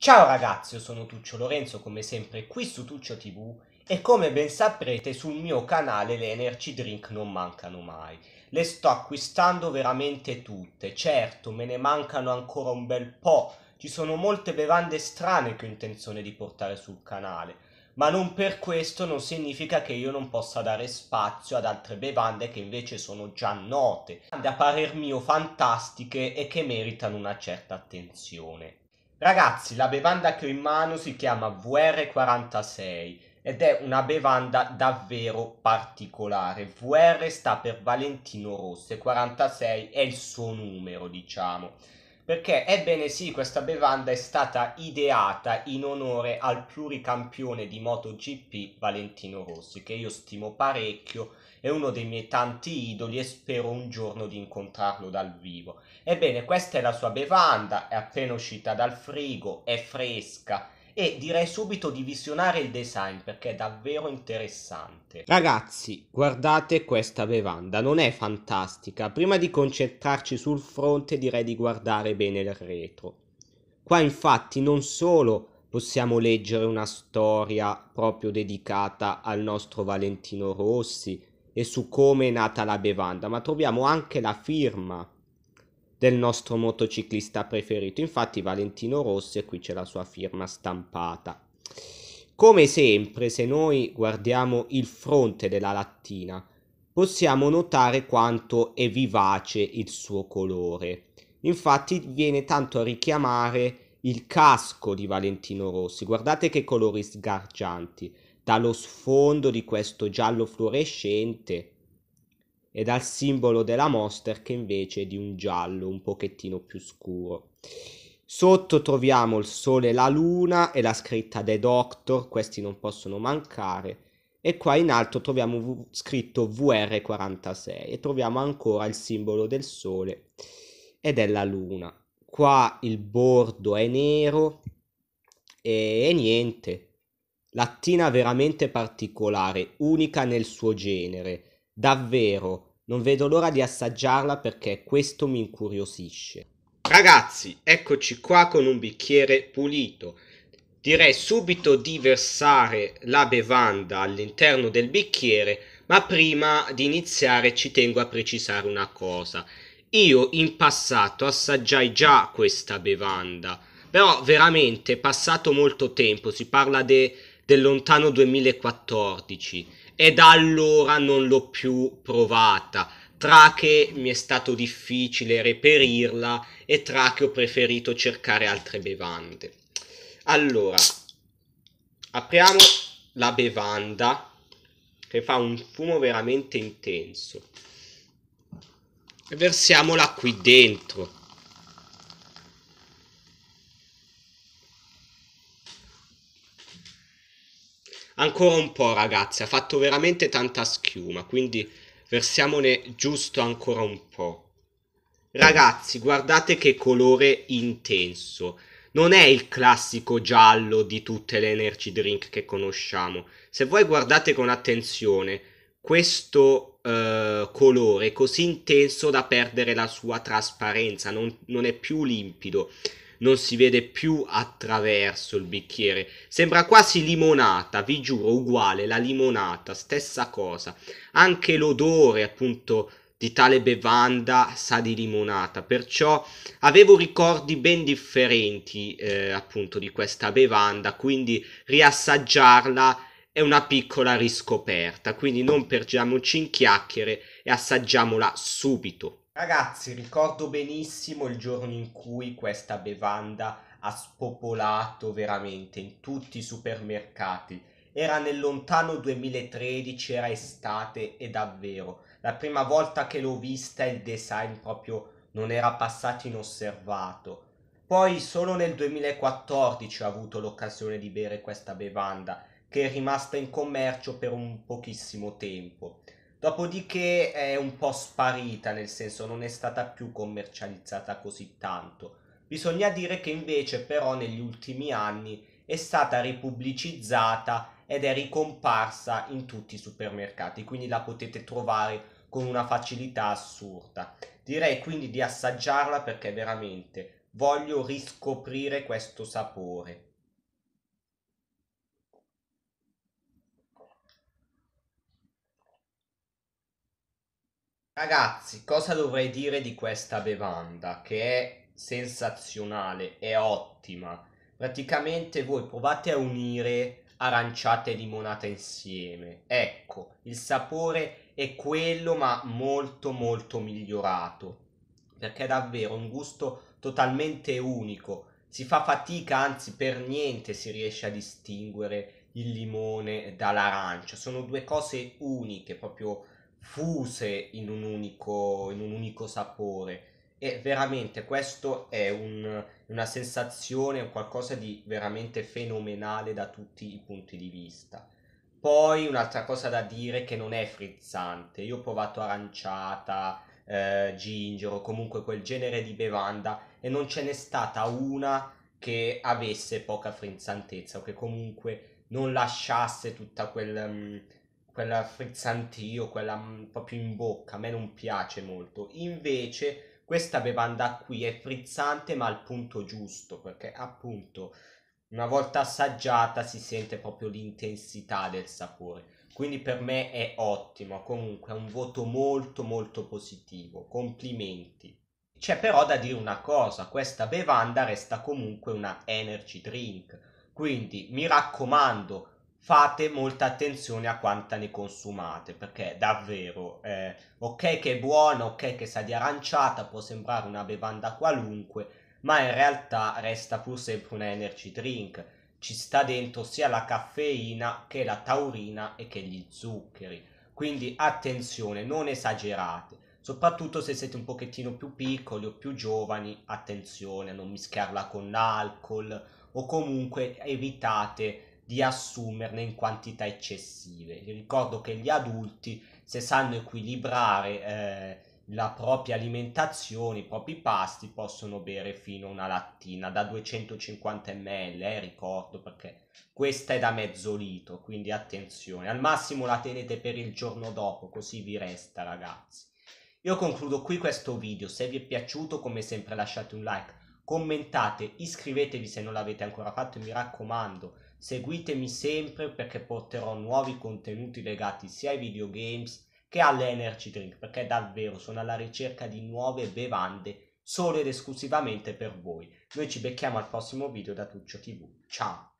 Ciao ragazzi, io sono Tuccio Lorenzo come sempre qui su Tuccio TV e come ben saprete sul mio canale le energy drink non mancano mai. Le sto acquistando veramente tutte, certo me ne mancano ancora un bel po', ci sono molte bevande strane che ho intenzione di portare sul canale, ma non per questo non significa che io non possa dare spazio ad altre bevande che invece sono già note, a parer mio fantastiche e che meritano una certa attenzione. Ragazzi, la bevanda che ho in mano si chiama VR46 ed è una bevanda davvero particolare. VR sta per Valentino Rosso e 46 è il suo numero, diciamo perché ebbene sì, questa bevanda è stata ideata in onore al pluricampione di MotoGP Valentino Rossi, che io stimo parecchio, è uno dei miei tanti idoli e spero un giorno di incontrarlo dal vivo. Ebbene, questa è la sua bevanda, è appena uscita dal frigo, è fresca, e direi subito di visionare il design perché è davvero interessante. Ragazzi, guardate questa bevanda, non è fantastica. Prima di concentrarci sul fronte direi di guardare bene il retro. Qua infatti non solo possiamo leggere una storia proprio dedicata al nostro Valentino Rossi e su come è nata la bevanda, ma troviamo anche la firma del nostro motociclista preferito. Infatti Valentino Rossi, e qui c'è la sua firma stampata. Come sempre, se noi guardiamo il fronte della lattina, possiamo notare quanto è vivace il suo colore. Infatti viene tanto a richiamare il casco di Valentino Rossi. Guardate che colori sgargianti, dallo sfondo di questo giallo fluorescente e dal simbolo della Monster che invece è di un giallo un pochettino più scuro. Sotto troviamo il sole e la luna e la scritta The Doctor, questi non possono mancare. E qua in alto troviamo v- scritto VR46 e troviamo ancora il simbolo del sole e della luna. Qua il bordo è nero e, e niente. Lattina veramente particolare, unica nel suo genere. Davvero, non vedo l'ora di assaggiarla perché questo mi incuriosisce. Ragazzi, eccoci qua con un bicchiere pulito. Direi subito di versare la bevanda all'interno del bicchiere, ma prima di iniziare ci tengo a precisare una cosa. Io in passato assaggiai già questa bevanda, però veramente è passato molto tempo, si parla de, del lontano 2014 e da allora non l'ho più provata tra che mi è stato difficile reperirla e tra che ho preferito cercare altre bevande. Allora, apriamo la bevanda che fa un fumo veramente intenso e versiamola qui dentro. ancora un po', ragazzi. Ha fatto veramente tanta schiuma, quindi versiamone giusto ancora un po'. Ragazzi, guardate che colore intenso. Non è il classico giallo di tutte le energy drink che conosciamo. Se voi guardate con attenzione, questo eh, colore è così intenso da perdere la sua trasparenza, non, non è più limpido non si vede più attraverso il bicchiere. Sembra quasi limonata, vi giuro, uguale la limonata, stessa cosa. Anche l'odore, appunto, di tale bevanda sa di limonata, perciò avevo ricordi ben differenti, eh, appunto, di questa bevanda, quindi riassaggiarla è una piccola riscoperta, quindi non perdiamoci in chiacchiere e assaggiamola subito. Ragazzi, ricordo benissimo il giorno in cui questa bevanda ha spopolato veramente in tutti i supermercati. Era nel lontano 2013, era estate e davvero. La prima volta che l'ho vista il design proprio non era passato inosservato. Poi solo nel 2014 ho avuto l'occasione di bere questa bevanda, che è rimasta in commercio per un pochissimo tempo. Dopodiché è un po' sparita, nel senso non è stata più commercializzata così tanto. Bisogna dire che invece però negli ultimi anni è stata ripubblicizzata ed è ricomparsa in tutti i supermercati, quindi la potete trovare con una facilità assurda. Direi quindi di assaggiarla perché veramente voglio riscoprire questo sapore. Ragazzi, cosa dovrei dire di questa bevanda che è sensazionale, è ottima. Praticamente voi provate a unire aranciata e limonata insieme. Ecco, il sapore è quello ma molto molto migliorato, perché è davvero un gusto totalmente unico. Si fa fatica, anzi per niente si riesce a distinguere il limone dall'arancia. Sono due cose uniche, proprio fuse in un unico, in un unico sapore. E veramente questo è un, una sensazione, qualcosa di veramente fenomenale da tutti i punti di vista. Poi un'altra cosa da dire che non è frizzante. Io ho provato aranciata, eh, gingero, comunque quel genere di bevanda e non ce n'è stata una che avesse poca frizzantezza o che comunque non lasciasse tutta quel, mm, quella frizzantio, quella proprio in bocca, a me non piace molto. Invece questa bevanda qui è frizzante ma al punto giusto, perché appunto una volta assaggiata si sente proprio l'intensità del sapore. Quindi per me è ottimo, comunque è un voto molto molto positivo. Complimenti. C'è però da dire una cosa, questa bevanda resta comunque una energy drink. Quindi mi raccomando, fate molta attenzione a quanta ne consumate perché davvero eh, ok che è buona ok che sa di aranciata può sembrare una bevanda qualunque ma in realtà resta pur sempre un energy drink ci sta dentro sia la caffeina che la taurina e che gli zuccheri quindi attenzione non esagerate soprattutto se siete un pochettino più piccoli o più giovani attenzione a non mischiarla con l'alcol o comunque evitate di assumerne in quantità eccessive. Io ricordo che gli adulti, se sanno equilibrare eh, la propria alimentazione, i propri pasti, possono bere fino a una lattina da 250 ml, eh, ricordo perché questa è da mezzo litro, quindi attenzione, al massimo la tenete per il giorno dopo, così vi resta ragazzi. Io concludo qui questo video, se vi è piaciuto come sempre lasciate un like, commentate, iscrivetevi se non l'avete ancora fatto e mi raccomando Seguitemi sempre perché porterò nuovi contenuti legati sia ai videogames che alle energy drink, perché davvero sono alla ricerca di nuove bevande solo ed esclusivamente per voi. Noi ci becchiamo al prossimo video da Tuccio TV. Ciao!